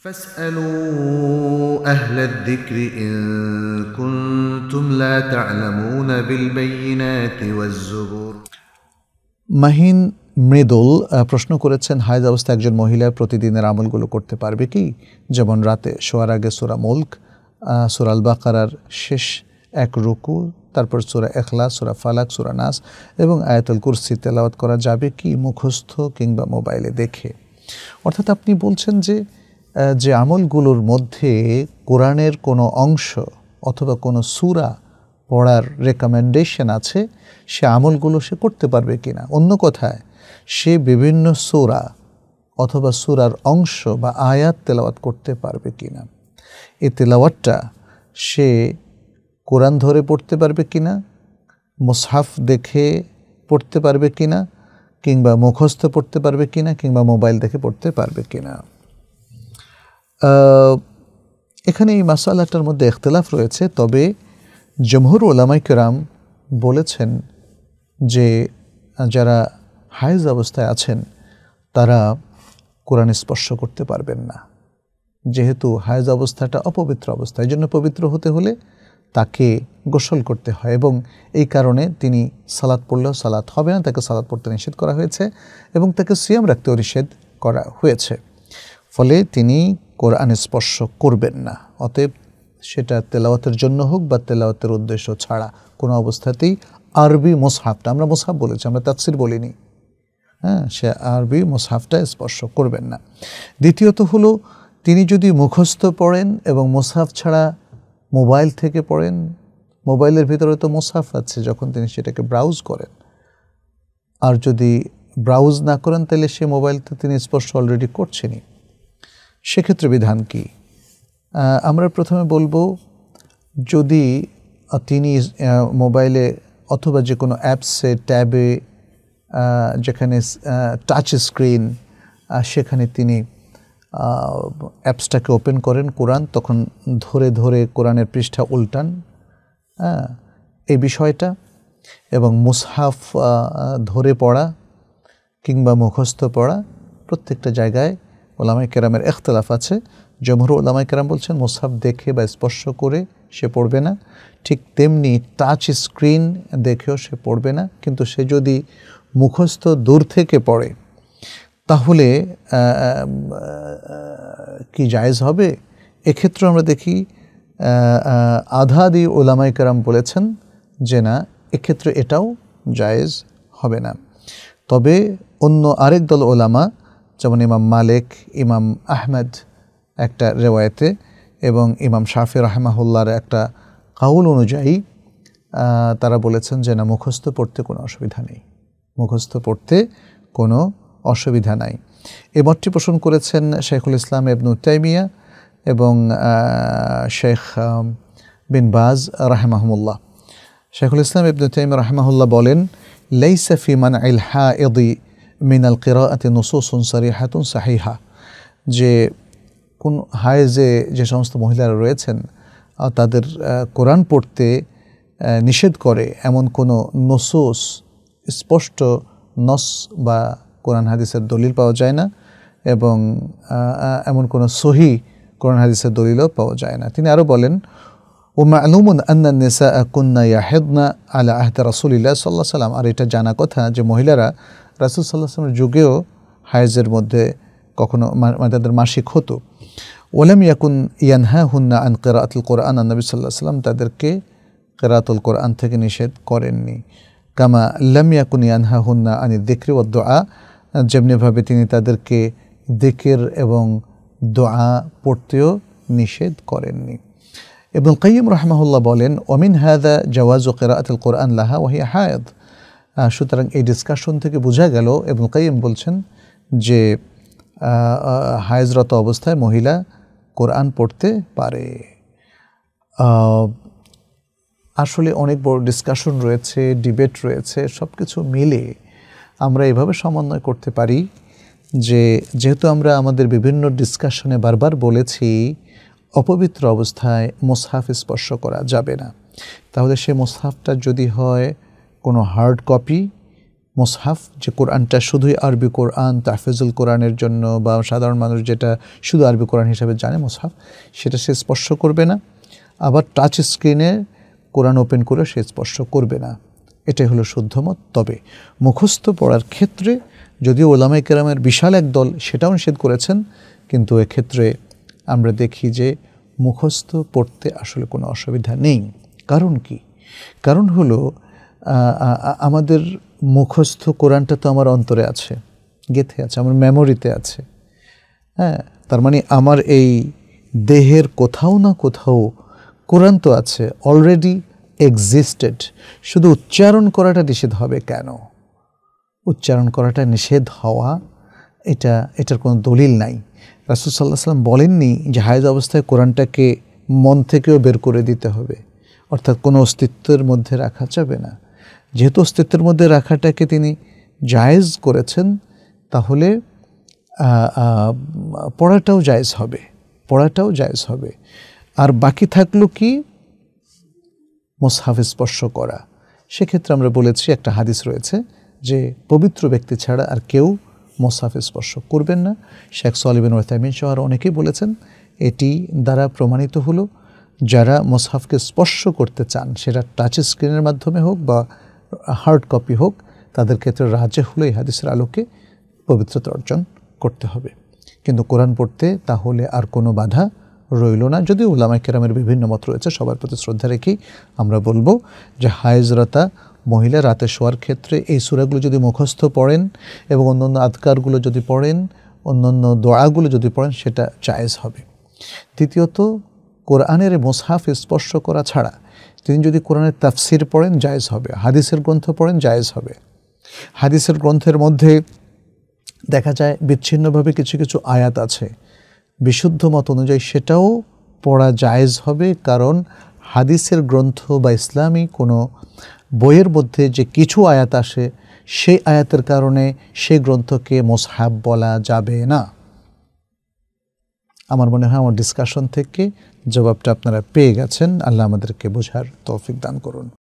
فاسألوا أهل الذكر إن كنتم لا تعلمون بالبينات والزبور মাহিন মৃদুল প্রশ্ন করেছেন হায়দ অবস্থা একজন মহিলা প্রতিদিনের আমলগুলো করতে পারবে কি যেমন রাতে শোয়ার আগে সুরা মুল্ক সুরাল বাকারার শেষ এক রুকু তারপর সুরা এখলা সুরা ফালাক সুরা নাস এবং আয়াতুল কুরসি তেলাওয়াত করা যাবে কি মুখস্থ কিংবা মোবাইলে দেখে অর্থাৎ আপনি বলছেন যে যে আমলগুলোর মধ্যে কোরআনের কোনো অংশ অথবা কোনো সুরা পড়ার রেকমেন্ডেশন আছে সে আমলগুলো সে করতে পারবে কি না অন্য কথায় সে বিভিন্ন সুরা অথবা সুরার অংশ বা আয়াত তেলাওয়াত করতে পারবে কি না এই তেলাওয়াতটা সে কোরআন ধরে পড়তে পারবে কি না মোসাফ দেখে পড়তে পারবে কি না কিংবা মুখস্থ পড়তে পারবে কি না কিংবা মোবাইল দেখে পড়তে পারবে কি না এখানে এই মাসালাটার মধ্যে এখতলাফ রয়েছে তবে জমহুর ওলামাইকেরাম বলেছেন যে যারা হায়েজ অবস্থায় আছেন তারা কোরআন স্পর্শ করতে পারবেন না যেহেতু হায়েজ অবস্থাটা অপবিত্র অবস্থা এই জন্য পবিত্র হতে হলে তাকে গোসল করতে হয় এবং এই কারণে তিনি সালাদ পড়লেও সালাদ হবে না তাকে সালাদ পড়তে নিষেধ করা হয়েছে এবং তাকে সিয়াম রাখতেও নিষেধ করা হয়েছে ফলে তিনি কোরআন স্পর্শ করবেন না অতএব সেটা তেলাওয়াতের জন্য হোক বা তেলাওয়াতের উদ্দেশ্য ছাড়া কোনো অবস্থাতেই আরবি মোসহাফটা আমরা মোসহাফ বলেছি আমরা তাৎসির বলিনি হ্যাঁ সে আরবি মোসহাফটা স্পর্শ করবেন না দ্বিতীয়ত হলো তিনি যদি মুখস্থ পড়েন এবং মোসাফ ছাড়া মোবাইল থেকে পড়েন মোবাইলের ভিতরে তো মোসাফ আছে যখন তিনি সেটাকে ব্রাউজ করেন আর যদি ব্রাউজ না করেন তাহলে সে মোবাইল তো তিনি স্পর্শ অলরেডি করছেনই সেক্ষেত্রে বিধান কি আমরা প্রথমে বলবো যদি তিনি মোবাইলে অথবা যে কোনো অ্যাপসে ট্যাবে যেখানে টাচ স্ক্রিন সেখানে তিনি অ্যাপসটাকে ওপেন করেন কোরআন তখন ধরে ধরে কোরআনের পৃষ্ঠা উল্টান হ্যাঁ, এই বিষয়টা এবং মুসহাফ ধরে পড়া কিংবা মুখস্থ পড়া প্রত্যেকটা জায়গায় ওলামাই কেরামের এখতলাফ আছে জমহুর ওলামাই কেরাম বলছেন মোসাফ দেখে বা স্পর্শ করে সে পড়বে না ঠিক তেমনি টাচ স্ক্রিন দেখেও সে পড়বে না কিন্তু সে যদি মুখস্থ দূর থেকে পড়ে তাহলে কি জায়েজ হবে এক্ষেত্রে আমরা দেখি আধাদি ওলামাই কেরাম বলেছেন যে না এক্ষেত্রে এটাও জায়েজ হবে না তবে অন্য আরেক দল ওলামা যেমন ইমাম মালিক ইমাম আহমেদ একটা রেওয়ায়তে এবং ইমাম শাফি রাহমাহুল্লার একটা কাউল অনুযায়ী তারা বলেছেন যে না মুখস্থ পড়তে কোনো অসুবিধা নেই মুখস্থ পড়তে কোনো অসুবিধা নাই এ মতটি পোষণ করেছেন শেখুল ইসলাম এবনু তাইমিয়া এবং শেখ বিন বাজ রাহমাহমুল্লাহ শেখুল ইসলাম ইবনু তাইম রাহমাহুল্লাহ বলেন লাইসা ফি মান ইলহা ইদি মিনাল কেরাতে নসুসুন সারিহাতুন সাহিহা যে কোন হায়েজে যে সমস্ত মহিলারা রয়েছেন তাদের কোরআন পড়তে নিষেধ করে এমন কোনো নসুস স্পষ্ট নস বা কোরআন হাদিসের দলিল পাওয়া যায় না এবং এমন কোনো সহি কোরআন হাদিসের দলিলও পাওয়া যায় না তিনি আরও বলেন ومعلوم أن النساء كن يحضن على عهد رسول الله صلى الله عليه وسلم আর এটা জানা কথা যে মহিলারা রাসূল সাল্লাল্লাহু আলাইহি যুগেও হায়েজের মধ্যে কখনো মানে তাদের মাসিক হতো ওলাম ইয়াকুন হুন্না আন কিরাআতুল কোরআন নবী সাল্লাল্লাহু আলাইহি সাল্লাম তাদেরকে কিরাআতুল কোরআন থেকে নিষেধ করেননি কামা লাম ইয়াকুন ইয়ানহাহুন্না আনি যিকরি ওয়া দুআ যেমনিভাবে তিনি তাদেরকে দিকের এবং দোয়া পড়তেও নিষেধ করেননি ইবনুল কাইম রহমাহুল্লাহ বলেন ওমিন হাদা জওয়াজ ও কেরাতুল কোরআন লাহা ওয়াহি হায়দ সুতরাং এই ডিসকাশন থেকে বোঝা গেল এবং কাইম বলছেন যে হায়জরত অবস্থায় মহিলা কোরআন পড়তে পারে আসলে অনেক বড় ডিসকাশন রয়েছে ডিবেট রয়েছে সব কিছু মিলে আমরা এভাবে সমন্বয় করতে পারি যে যেহেতু আমরা আমাদের বিভিন্ন ডিসকাশনে বারবার বলেছি অপবিত্র অবস্থায় মোসহাফ স্পর্শ করা যাবে না তাহলে সে মোসহাফটা যদি হয় কোনো হার্ড কপি মোসহাফ যে কোরআনটা শুধুই আরবি কোরআন তাহফেজুল কোরআনের জন্য বা সাধারণ মানুষ যেটা শুধু আরবি কোরআন হিসাবে জানে মোসহাফ সেটা সে স্পর্শ করবে না আবার টাচ স্ক্রিনে কোরআন ওপেন করে সে স্পর্শ করবে না এটাই হলো শুদ্ধমত তবে মুখস্থ পড়ার ক্ষেত্রে যদিও ওলামাই কেরামের বিশাল এক দল সেটাও নিষেধ করেছেন কিন্তু এক্ষেত্রে আমরা দেখি যে মুখস্থ পড়তে আসলে কোনো অসুবিধা নেই কারণ কি কারণ হলো আমাদের মুখস্থ কোরআনটা তো আমার অন্তরে আছে গেথে আছে আমার মেমোরিতে আছে হ্যাঁ তার মানে আমার এই দেহের কোথাও না কোথাও কোরআন তো আছে অলরেডি এক্সিস্টেড শুধু উচ্চারণ করাটা নিষেধ হবে কেন উচ্চারণ করাটা নিষেধ হওয়া এটা এটার কোনো দলিল নাই রাসুল সাল্লাহ সাল্লাম বলেননি যে হায়জ অবস্থায় কোরআনটাকে মন থেকেও বের করে দিতে হবে অর্থাৎ কোনো অস্তিত্বের মধ্যে রাখা যাবে না যেহেতু অস্তিত্বের মধ্যে রাখাটাকে তিনি জায়েজ করেছেন তাহলে পড়াটাও জায়েজ হবে পড়াটাও জায়েজ হবে আর বাকি থাকলো কি মোসহাফ স্পর্শ করা সেক্ষেত্রে আমরা বলেছি একটা হাদিস রয়েছে যে পবিত্র ব্যক্তি ছাড়া আর কেউ মোসাফে স্পর্শ করবেন না শেখ সোয়ালিবেন ওয়েথামিন সহ আরও অনেকেই বলেছেন এটি দ্বারা প্রমাণিত হলো যারা মোসাফকে স্পর্শ করতে চান সেটা টাচ স্ক্রিনের মাধ্যমে হোক বা হার্ড কপি হোক তাদের ক্ষেত্রে রাজে হলো এই হাদিসের আলোকে পবিত্রতা অর্জন করতে হবে কিন্তু কোরআন পড়তে তাহলে আর কোনো বাধা রইল না যদিও ওলামা কেরামের বিভিন্ন মত রয়েছে সবার প্রতি শ্রদ্ধা রেখেই আমরা বলবো যে হায়েজরতা মহিলা রাতে শোয়ার ক্ষেত্রে এই সুরাগুলো যদি মুখস্থ পড়েন এবং অন্যান্য আধকারগুলো যদি পড়েন অন্যান্য দোয়াগুলো যদি পড়েন সেটা জায়েজ হবে তৃতীয়ত কোরআনের মোসাফ স্পর্শ করা ছাড়া তিনি যদি কোরআনের তাফসির পড়েন জায়েজ হবে হাদিসের গ্রন্থ পড়েন জায়েজ হবে হাদিসের গ্রন্থের মধ্যে দেখা যায় বিচ্ছিন্নভাবে কিছু কিছু আয়াত আছে বিশুদ্ধ মত অনুযায়ী সেটাও পড়া জায়েজ হবে কারণ হাদিসের গ্রন্থ বা ইসলামী কোনো বইয়ের মধ্যে যে কিছু আয়াত আসে সেই আয়াতের কারণে সেই গ্রন্থকে মোসহাব বলা যাবে না আমার মনে হয় আমার ডিসকাশন থেকে জবাবটা আপনারা পেয়ে গেছেন আল্লাহ আমাদেরকে বোঝার তৌফিক দান করুন